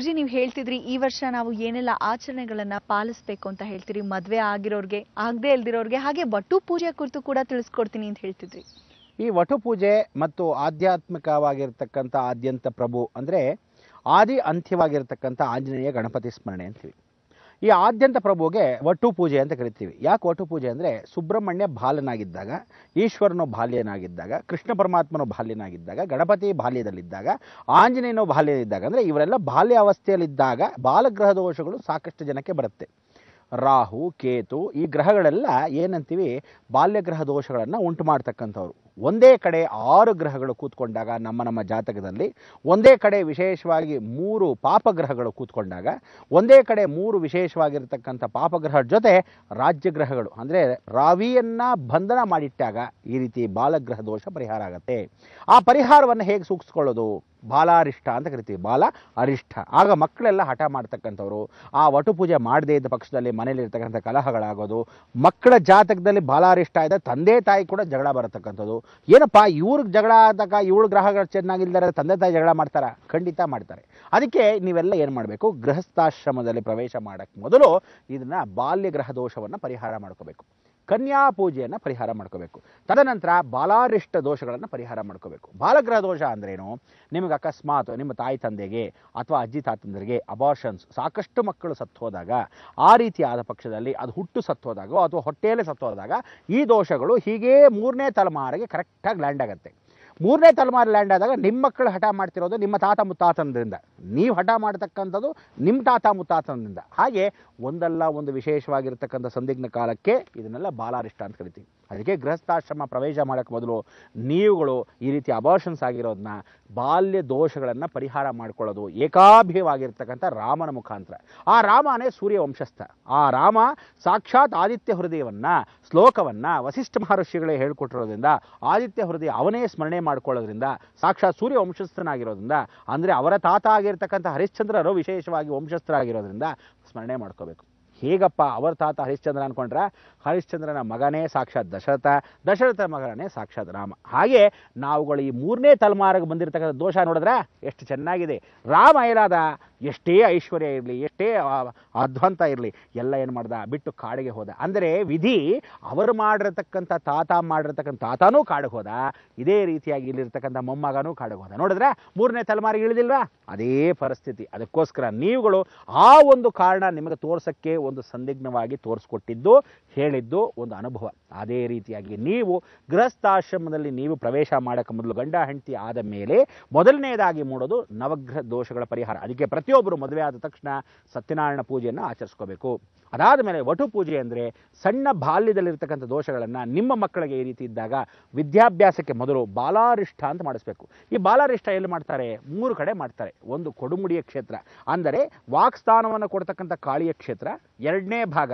ಗುರುಜಿ ನೀವು ಹೇಳ್ತಿದ್ರಿ ಈ ವರ್ಷ ನಾವು ಏನೆಲ್ಲ ಆಚರಣೆಗಳನ್ನ ಪಾಲಿಸ್ಬೇಕು ಅಂತ ಹೇಳ್ತೀರಿ ಮದ್ವೆ ಆಗಿರೋರ್ಗೆ ಆಗದೆ ಇಲ್ದಿರೋರ್ಗೆ ಹಾಗೆ ವಟು ಪೂಜೆ ಕುರಿತು ಕೂಡ ತಿಳಿಸ್ಕೊಡ್ತೀನಿ ಅಂತ ಹೇಳ್ತಿದ್ರಿ ಈ ವಟು ಪೂಜೆ ಮತ್ತು ಆಧ್ಯಾತ್ಮಿಕವಾಗಿರ್ತಕ್ಕಂಥ ಆದ್ಯಂತ ಪ್ರಭು ಅಂದ್ರೆ ಆದಿ ಅಂತ್ಯವಾಗಿರ್ತಕ್ಕಂಥ ಆಂಜನೇಯ ಗಣಪತಿ ಸ್ಮರಣೆ ಅಂತೀವಿ ಈ ಆದ್ಯಂತ ಪ್ರಭುಗೆ ಒಟ್ಟು ಪೂಜೆ ಅಂತ ಕರಿತೀವಿ ಯಾಕೆ ಒಟ್ಟು ಪೂಜೆ ಅಂದರೆ ಸುಬ್ರಹ್ಮಣ್ಯ ಬಾಲನಾಗಿದ್ದಾಗ ಈಶ್ವರನು ಬಾಲ್ಯನಾಗಿದ್ದಾಗ ಕೃಷ್ಣ ಪರಮಾತ್ಮನು ಬಾಲ್ಯನಾಗಿದ್ದಾಗ ಗಣಪತಿ ಬಾಲ್ಯದಲ್ಲಿದ್ದಾಗ ಆಂಜನೇಯನು ಬಾಲ್ಯದಲ್ಲಿದ್ದಾಗ ಅಂದರೆ ಇವರೆಲ್ಲ ಬಾಲ್ಯ ಅವಸ್ಥೆಯಲ್ಲಿದ್ದಾಗ ಬಾಲಗ್ರಹ ದೋಷಗಳು ಸಾಕಷ್ಟು ಜನಕ್ಕೆ ಬರುತ್ತೆ ರಾಹು ಕೇತು ಈ ಗ್ರಹಗಳೆಲ್ಲ ಏನಂತೀವಿ ಬಾಲ್ಯ ಗ್ರಹ ದೋಷಗಳನ್ನು ಉಂಟು ಮಾಡ್ತಕ್ಕಂಥವ್ರು ಒಂದೇ ಕಡೆ ಆರು ಗ್ರಹಗಳು ಕೂತ್ಕೊಂಡಾಗ ನಮ್ಮ ನಮ್ಮ ಜಾತಕದಲ್ಲಿ ಒಂದೇ ಕಡೆ ವಿಶೇಷವಾಗಿ ಮೂರು ಪಾಪಗ್ರಹಗಳು ಕೂತ್ಕೊಂಡಾಗ ಒಂದೇ ಕಡೆ ಮೂರು ವಿಶೇಷವಾಗಿರ್ತಕ್ಕಂಥ ಪಾಪಗ್ರಹ ಜೊತೆ ರಾಜ್ಯ ಗ್ರಹಗಳು ಅಂದರೆ ರಾವಿಯನ್ನು ಬಂಧನ ಮಾಡಿಟ್ಟಾಗ ಈ ರೀತಿ ಬಾಲಗ್ರಹ ದೋಷ ಪರಿಹಾರ ಆಗುತ್ತೆ ಆ ಪರಿಹಾರವನ್ನು ಹೇಗೆ ಸೂಕ್ಸ್ಕೊಳ್ಳೋದು ಬಾಲಾರಿಷ್ಟ ಅಂತ ಕರಿತೀವಿ ಬಾಲ ಅರಿಷ್ಟ ಆಗ ಮಕ್ಕಳೆಲ್ಲ ಹಠ ಮಾಡ್ತಕ್ಕಂಥವ್ರು ಆ ವಟು ಪೂಜೆ ಮಾಡದೇ ಇದ್ದ ಪಕ್ಷದಲ್ಲಿ ಮನೇಲಿ ಇರ್ತಕ್ಕಂಥ ಕಲಹಗಳಾಗೋದು ಮಕ್ಕಳ ಜಾತಕದಲ್ಲಿ ಬಾಲಾರಿಷ್ಟ ಇದೆ ತಂದೆ ತಾಯಿ ಕೂಡ ಜಗಳ ಬರತಕ್ಕಂಥದ್ದು ಏನಪ್ಪ ಇವ್ರಿಗೆ ಜಗಳ ಆದಾಗ ಇವಳು ಗ್ರಹಗಳು ಚೆನ್ನಾಗಿಲ್ದಾರೆ ತಂದೆ ತಾಯಿ ಜಗಳ ಮಾಡ್ತಾರ ಖಂಡಿತ ಮಾಡ್ತಾರೆ ಅದಕ್ಕೆ ನೀವೆಲ್ಲ ಏನು ಮಾಡಬೇಕು ಗೃಹಸ್ಥಾಶ್ರಮದಲ್ಲಿ ಪ್ರವೇಶ ಮಾಡೋಕ್ಕೆ ಮೊದಲು ಇದನ್ನು ಬಾಲ್ಯ ಗ್ರಹ ದೋಷವನ್ನು ಪರಿಹಾರ ಮಾಡ್ಕೋಬೇಕು ಕನ್ಯಾ ಪೂಜೆಯನ್ನು ಪರಿಹಾರ ಮಾಡ್ಕೋಬೇಕು ತದನಂತರ ಬಾಲಾರಿಷ್ಟ ದೋಷಗಳನ್ನು ಪರಿಹಾರ ಮಾಡ್ಕೋಬೇಕು ಬಾಲಗ್ರಹ ದೋಷ ಅಂದ್ರೇನು ನಿಮಗೆ ಅಕಸ್ಮಾತ್ ನಿಮ್ಮ ತಾಯಿ ತಂದೆಗೆ ಅಥವಾ ಅಜ್ಜಿ ತಾತಂದರಿಗೆ ಅಬಾರ್ಷನ್ಸ್ ಸಾಕಷ್ಟು ಮಕ್ಕಳು ಸತ್ತೋದಾಗ ಆ ರೀತಿ ಆದ ಪಕ್ಷದಲ್ಲಿ ಅದು ಹುಟ್ಟು ಹೋದಾಗೋ ಅಥವಾ ಹೊಟ್ಟೆಯಲ್ಲೇ ಸತ್ತೋದಾಗ ಈ ದೋಷಗಳು ಹೀಗೇ ಮೂರನೇ ತಲೆಮಾರಿಗೆ ಕರೆಕ್ಟಾಗಿ ಲ್ಯಾಂಡ್ ಆಗುತ್ತೆ ಮೂರನೇ ತಲೆಮಾರು ಲ್ಯಾಂಡ್ ಆದಾಗ ನಿಮ್ಮ ಮಕ್ಕಳು ಹಠ ಮಾಡ್ತಿರೋದು ನಿಮ್ಮ ತಾತ ಮುತ್ತಾತನದಿಂದ ನೀವು ಹಠ ಮಾಡ್ತಕ್ಕಂಥದ್ದು ನಿಮ್ಮ ತಾತ ಮುತ್ತಾತನದಿಂದ ಹಾಗೆ ಒಂದಲ್ಲ ಒಂದು ವಿಶೇಷವಾಗಿರ್ತಕ್ಕಂಥ ಸಂದಿಗ್ನ ಕಾಲಕ್ಕೆ ಇದನ್ನೆಲ್ಲ ಬಾಲಾರಿಷ್ಟ ಅಂತ ಕರಿತೀವಿ ಅದಕ್ಕೆ ಗೃಹಸ್ಥಾಶ್ರಮ ಪ್ರವೇಶ ಮಾಡೋಕ್ಕೆ ಮೊದಲು ನೀವುಗಳು ಈ ರೀತಿ ಅಬಾರ್ಷನ್ಸ್ ಆಗಿರೋದನ್ನ ಬಾಲ್ಯ ದೋಷಗಳನ್ನು ಪರಿಹಾರ ಮಾಡ್ಕೊಳ್ಳೋದು ಏಕಾಭಿಯವಾಗಿರ್ತಕ್ಕಂಥ ರಾಮನ ಮುಖಾಂತರ ಆ ರಾಮನೇ ಸೂರ್ಯ ವಂಶಸ್ಥ ಆ ರಾಮ ಸಾಕ್ಷಾತ್ ಆದಿತ್ಯ ಹೃದಯವನ್ನು ಶ್ಲೋಕವನ್ನು ವಸಿಷ್ಠ ಮಹರ್ಷಿಗಳೇ ಹೇಳ್ಕೊಟ್ಟಿರೋದ್ರಿಂದ ಆದಿತ್ಯ ಹೃದಯ ಅವನೇ ಸ್ಮರಣೆ ಮಾಡ್ಕೊಳ್ಳೋದ್ರಿಂದ ಸಾಕ್ಷಾತ್ ಸೂರ್ಯ ವಂಶಸ್ಥನಾಗಿರೋದ್ರಿಂದ ಅಂದರೆ ಅವರ ತಾತ ಆಗಿರ್ತಕ್ಕಂಥ ಹರಿಶ್ಚಂದ್ರರು ವಿಶೇಷವಾಗಿ ವಂಶಸ್ಥರಾಗಿರೋದ್ರಿಂದ ಸ್ಮರಣೆ ಮಾಡ್ಕೋಬೇಕು ಹೇಗಪ್ಪ ಅವರ ತಾತ ಹರಿಶ್ಚಂದ್ರ ಅಂದ್ಕೊಂಡ್ರೆ ಹರಿಶ್ಚಂದ್ರನ ಮಗನೇ ಸಾಕ್ಷಾತ್ ದಶರಥ ದಶರಥ ಮಗನೇ ಸಾಕ್ಷಾತ್ ರಾಮ ಹಾಗೆ ನಾವುಗಳು ಈ ಮೂರನೇ ತಲೆಮಾರಿಗೆ ಬಂದಿರತಕ್ಕಂಥ ದೋಷ ನೋಡಿದ್ರೆ ಎಷ್ಟು ಚೆನ್ನಾಗಿದೆ ರಾಮ ಏನಾದ ಎಷ್ಟೇ ಐಶ್ವರ್ಯ ಇರಲಿ ಎಷ್ಟೇ ಅಧ್ವಂತ ಇರಲಿ ಎಲ್ಲ ಏನು ಮಾಡ್ದ ಬಿಟ್ಟು ಕಾಡಿಗೆ ಹೋದ ಅಂದರೆ ವಿಧಿ ಅವರು ಮಾಡಿರತಕ್ಕಂಥ ತಾತ ಮಾಡಿರತಕ್ಕಂಥ ತಾತನೂ ಕಾಡಿಗೆ ಹೋದ ಇದೇ ರೀತಿಯಾಗಿ ಇಲ್ಲಿರ್ತಕ್ಕಂಥ ಮೊಮ್ಮಗನೂ ಕಾಡಿಗೆ ಹೋದ ನೋಡಿದ್ರೆ ಮೂರನೇ ತಲೆಮಾರಿಗೆ ಇಳಿದಿಲ್ವಾ ಅದೇ ಪರಿಸ್ಥಿತಿ ಅದಕ್ಕೋಸ್ಕರ ನೀವುಗಳು ಆ ಒಂದು ಕಾರಣ ನಿಮಗೆ ತೋರ್ಸೋಕ್ಕೆ ಒಂದು ಸಂದಿಗ್ನವಾಗಿ ತೋರಿಸ್ಕೊಟ್ಟಿದ್ದು ಹೇಳಿದ್ದು ಒಂದು ಅನುಭವ ಅದೇ ರೀತಿಯಾಗಿ ನೀವು ಗೃಹಸ್ಥಾಶ್ರಮದಲ್ಲಿ ನೀವು ಪ್ರವೇಶ ಮಾಡೋಕ್ಕೆ ಮೊದಲು ಗಂಡ ಹೆಂಡತಿ ಆದ ಮೇಲೆ ಮೊದಲನೇದಾಗಿ ಮೂಡೋದು ನವಗ್ರಹ ದೋಷಗಳ ಪರಿಹಾರ ಅದಕ್ಕೆ ಪ್ರತಿಯೊಬ್ಬರು ಮದುವೆ ಆದ ತಕ್ಷಣ ಸತ್ಯನಾರಾಯಣ ಪೂಜೆಯನ್ನು ಆಚರಿಸ್ಕೋಬೇಕು ಅದಾದ ಮೇಲೆ ವಟು ಪೂಜೆ ಅಂದರೆ ಸಣ್ಣ ಬಾಲ್ಯದಲ್ಲಿರ್ತಕ್ಕಂಥ ದೋಷಗಳನ್ನು ನಿಮ್ಮ ಮಕ್ಕಳಿಗೆ ಈ ರೀತಿ ಇದ್ದಾಗ ವಿದ್ಯಾಭ್ಯಾಸಕ್ಕೆ ಮೊದಲು ಬಾಲಾರಿಷ್ಠ ಅಂತ ಮಾಡಿಸ್ಬೇಕು ಈ ಬಾಲಾರಿಷ್ಠ ಎಲ್ಲಿ ಮಾಡ್ತಾರೆ ಮೂರು ಕಡೆ ಮಾಡ್ತಾರೆ ಒಂದು ಕೊಡುಮುಡಿಯ ಕ್ಷೇತ್ರ ಅಂದರೆ ವಾಕ್ಸ್ಥಾನವನ್ನು ಕೊಡ್ತಕ್ಕಂಥ ಕಾಳಿಯ ಕ್ಷೇತ್ರ ಎರಡನೇ ಭಾಗ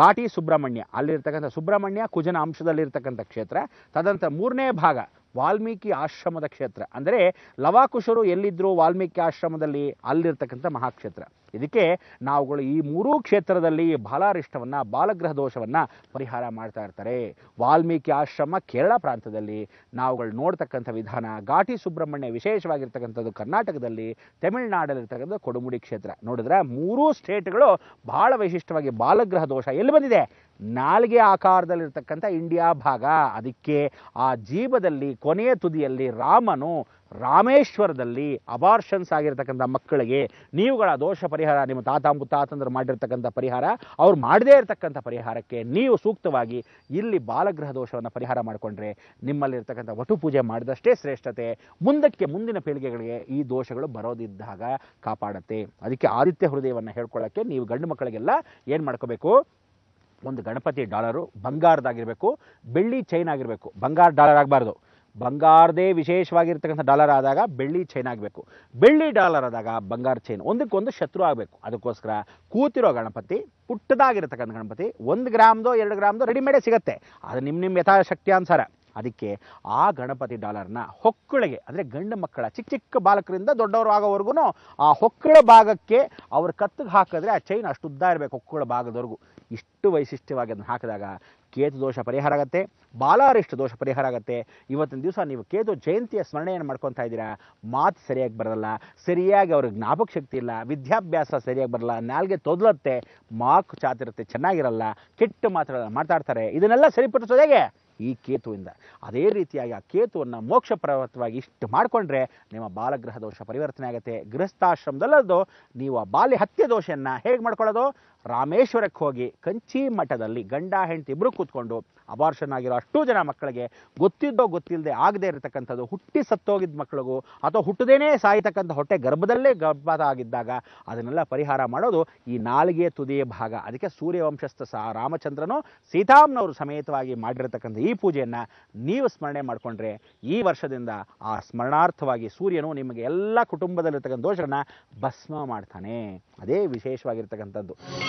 ಘಾಟಿ ಸುಬ್ರಹ್ಮಣ್ಯ ಅಲ್ಲಿರ್ತಕ್ಕಂಥ ಸುಬ್ರಹ್ಮಣ್ಯ ಕುಜನ ಅಂಶದಲ್ಲಿರ್ತಕ್ಕಂಥ ಕ್ಷೇತ್ರ ತದನಂತರ ಮೂರನೇ ಭಾಗ ವಾಲ್ಮೀಕಿ ಆಶ್ರಮದ ಕ್ಷೇತ್ರ ಅಂದರೆ ಲವಾಕುಶರು ಎಲ್ಲಿದ್ದರೂ ವಾಲ್ಮೀಕಿ ಆಶ್ರಮದಲ್ಲಿ ಅಲ್ಲಿರ್ತಕ್ಕಂಥ ಮಹಾಕ್ಷೇತ್ರ ಇದಕ್ಕೆ ನಾವುಗಳು ಈ ಮೂರೂ ಕ್ಷೇತ್ರದಲ್ಲಿ ಬಾಲಾರಿಷ್ಟವನ್ನು ಬಾಲಗ್ರಹ ದೋಷವನ್ನು ಪರಿಹಾರ ಮಾಡ್ತಾ ಇರ್ತಾರೆ ವಾಲ್ಮೀಕಿ ಆಶ್ರಮ ಕೇರಳ ಪ್ರಾಂತದಲ್ಲಿ ನಾವುಗಳು ನೋಡ್ತಕ್ಕಂಥ ವಿಧಾನ ಘಾಟಿ ಸುಬ್ರಹ್ಮಣ್ಯ ವಿಶೇಷವಾಗಿರ್ತಕ್ಕಂಥದ್ದು ಕರ್ನಾಟಕದಲ್ಲಿ ತಮಿಳುನಾಡಲ್ಲಿರ್ತಕ್ಕಂಥ ಕೊಡುಮುಡಿ ಕ್ಷೇತ್ರ ನೋಡಿದ್ರೆ ಮೂರೂ ಸ್ಟೇಟ್ಗಳು ಬಹಳ ವಿಶಿಷ್ಟವಾಗಿ ಬಾಲಗ್ರಹ ದೋಷ ಎಲ್ಲಿ ಬಂದಿದೆ ನಾಲ್ಗೆ ಆಕಾರದಲ್ಲಿರ್ತಕ್ಕಂಥ ಇಂಡಿಯಾ ಭಾಗ ಅದಕ್ಕೆ ಆ ಜೀವದಲ್ಲಿ ಕೊನೆಯ ತುದಿಯಲ್ಲಿ ರಾಮನು ರಾಮೇಶ್ವರದಲ್ಲಿ ಅಬಾರ್ಷನ್ಸ್ ಆಗಿರ್ತಕ್ಕಂಥ ಮಕ್ಕಳಿಗೆ ನೀವುಗಳ ದೋಷ ಪರಿಹಾರ ನಿಮ್ಮ ತಾತ ಮುತ್ತಾತಂದ್ರೆ ಮಾಡಿರ್ತಕ್ಕಂಥ ಪರಿಹಾರ ಅವ್ರು ಮಾಡದೇ ಇರತಕ್ಕಂಥ ಪರಿಹಾರಕ್ಕೆ ನೀವು ಸೂಕ್ತವಾಗಿ ಇಲ್ಲಿ ಬಾಲಗ್ರಹ ದೋಷವನ್ನು ಪರಿಹಾರ ಮಾಡಿಕೊಂಡ್ರೆ ನಿಮ್ಮಲ್ಲಿರ್ತಕ್ಕಂಥ ವಟು ಪೂಜೆ ಮಾಡಿದಷ್ಟೇ ಶ್ರೇಷ್ಠತೆ ಮುಂದಕ್ಕೆ ಮುಂದಿನ ಪೀಳಿಗೆಗಳಿಗೆ ಈ ದೋಷಗಳು ಬರೋದಿದ್ದಾಗ ಕಾಪಾಡತ್ತೆ ಅದಕ್ಕೆ ಆದಿತ್ಯ ಹೃದಯವನ್ನು ಹೇಳ್ಕೊಳ್ಳೋಕ್ಕೆ ನೀವು ಗಂಡು ಮಕ್ಕಳಿಗೆಲ್ಲ ಏನು ಮಾಡ್ಕೋಬೇಕು ಒಂದು ಗಣಪತಿ ಡಾಲರು ಬಂಗಾರದಾಗಿರಬೇಕು ಬೆಳ್ಳಿ ಚೈನ್ ಆಗಿರಬೇಕು ಬಂಗಾರ ಡಾಲರ್ ಆಗಬಾರ್ದು ಬಂಗಾರದೇ ವಿಶೇಷವಾಗಿರ್ತಕ್ಕಂಥ ಡಾಲರ್ ಆದಾಗ ಬೆಳ್ಳಿ ಚೈನ್ ಆಗಬೇಕು ಬೆಳ್ಳಿ ಡಾಲರ್ ಆದಾಗ ಬಂಗಾರ ಚೈನ್ ಒಂದಕ್ಕೊಂದು ಶತ್ರು ಆಗಬೇಕು ಅದಕ್ಕೋಸ್ಕರ ಕೂತಿರೋ ಗಣಪತಿ ಪುಟ್ಟದಾಗಿರ್ತಕ್ಕಂಥ ಗಣಪತಿ ಒಂದು ಗ್ರಾಮ್ದೋ ಎರಡು ಗ್ರಾಮ್ದೋ ರೆಡಿಮೇಡೇ ಸಿಗುತ್ತೆ ಅದು ನಿಮ್ಮ ನಿಮ್ಮ ಯಥಾಶಕ್ತಿ ಅನುಸಾರ ಅದಕ್ಕೆ ಆ ಗಣಪತಿ ಡಾಲರ್ನ ಹೊಕ್ಕಳಿಗೆ ಅಂದರೆ ಗಂಡು ಮಕ್ಕಳ ಚಿಕ್ಕ ಚಿಕ್ಕ ಬಾಲಕರಿಂದ ದೊಡ್ಡವರು ಆಗೋವರೆಗೂ ಆ ಹೊಕ್ಕಳ ಭಾಗಕ್ಕೆ ಅವ್ರ ಕತ್ತಿಗೆ ಹಾಕಿದ್ರೆ ಆ ಚೈನ್ ಅಷ್ಟು ಉದ್ದ ಇರಬೇಕು ಹೊಕ್ಕಳ ಭಾಗದವರೆಗೂ ಇಷ್ಟು ವೈಶಿಷ್ಟ್ಯವಾಗಿ ಅದನ್ನು ಹಾಕಿದಾಗ ಕೇತು ದೋಷ ಪರಿಹಾರ ಆಗುತ್ತೆ ಬಾಲಾರಿಷ್ಟ ದೋಷ ಪರಿಹಾರ ಆಗುತ್ತೆ ಇವತ್ತಿನ ದಿವಸ ನೀವು ಕೇತು ಜಯಂತಿಯ ಸ್ಮರಣೆಯನ್ನು ಮಾಡ್ಕೊತಾ ಇದ್ದೀರಾ ಮಾತು ಸರಿಯಾಗಿ ಬರಲ್ಲ ಸರಿಯಾಗಿ ಅವ್ರಿಗೆ ಜ್ಞಾಪಕ ಶಕ್ತಿ ಇಲ್ಲ ವಿದ್ಯಾಭ್ಯಾಸ ಸರಿಯಾಗಿ ಬರಲ್ಲ ನಾಲ್ಗೆ ತೊದಲತ್ತೆ ಮಾಕು ಚಾತಿರುತ್ತೆ ಚೆನ್ನಾಗಿರಲ್ಲ ಕೆಟ್ಟು ಮಾತುಗಳನ್ನು ಮಾತಾಡ್ತಾರೆ ಇದನ್ನೆಲ್ಲ ಸರಿಪಡಿಸೋದು ಹೇಗೆ ಈ ಕೇತುವಿಂದ ಅದೇ ರೀತಿಯಾಗಿ ಆ ಕೇತುವನ್ನು ಮೋಕ್ಷಪ್ರವತ್ವಾಗಿ ಇಷ್ಟು ಮಾಡಿಕೊಂಡ್ರೆ ನಿಮ್ಮ ಬಾಲಗೃಹ ದೋಷ ಪರಿವರ್ತನೆ ಆಗುತ್ತೆ ಗೃಹಸ್ಥಾಶ್ರಮದಲ್ಲದ್ದು ನೀವು ಆ ಬಾಲ್ಯ ಹತ್ಯೆ ದೋಷವನ್ನು ಹೇಗೆ ಮಾಡ್ಕೊಳ್ಳೋದು ರಾಮೇಶ್ವರಕ್ಕೆ ಹೋಗಿ ಕಂಚಿ ಮಠದಲ್ಲಿ ಗಂಡ ಹೆಂಡತಿ ಇಬ್ಬರು ಕೂತ್ಕೊಂಡು ಅಬಾರ್ಷನ್ ಆಗಿರೋ ಅಷ್ಟು ಜನ ಮಕ್ಕಳಿಗೆ ಗೊತ್ತಿದ್ದೋ ಗೊತ್ತಿಲ್ಲದೆ ಆಗದೇ ಇರತಕ್ಕಂಥದ್ದು ಹುಟ್ಟಿ ಸತ್ತೋಗಿದ್ದ ಮಕ್ಕಳಿಗೂ ಅಥವಾ ಹುಟ್ಟದೇನೇ ಸಾಯ್ತಕ್ಕಂಥ ಹೊಟ್ಟೆ ಗರ್ಭದಲ್ಲೇ ಗರ್ಭಪಾತ ಆಗಿದ್ದಾಗ ಅದನ್ನೆಲ್ಲ ಪರಿಹಾರ ಮಾಡೋದು ಈ ನಾಲಿಗೆ ತುದಿಯ ಭಾಗ ಅದಕ್ಕೆ ಸೂರ್ಯವಂಶಸ್ಥ ಸಹ ರಾಮಚಂದ್ರನು ಸೀತಾಮ್ನವರು ಸಮೇತವಾಗಿ ಮಾಡಿರತಕ್ಕಂಥ ಈ ಪೂಜೆಯನ್ನು ನೀವು ಸ್ಮರಣೆ ಮಾಡಿಕೊಂಡ್ರೆ ಈ ವರ್ಷದಿಂದ ಆ ಸ್ಮರಣಾರ್ಥವಾಗಿ ಸೂರ್ಯನು ನಿಮಗೆ ಎಲ್ಲ ಕುಟುಂಬದಲ್ಲಿರ್ತಕ್ಕಂಥ ದೋಷಗಳನ್ನ ಭಸ್ಮ ಮಾಡ್ತಾನೆ ಅದೇ ವಿಶೇಷವಾಗಿರ್ತಕ್ಕಂಥದ್ದು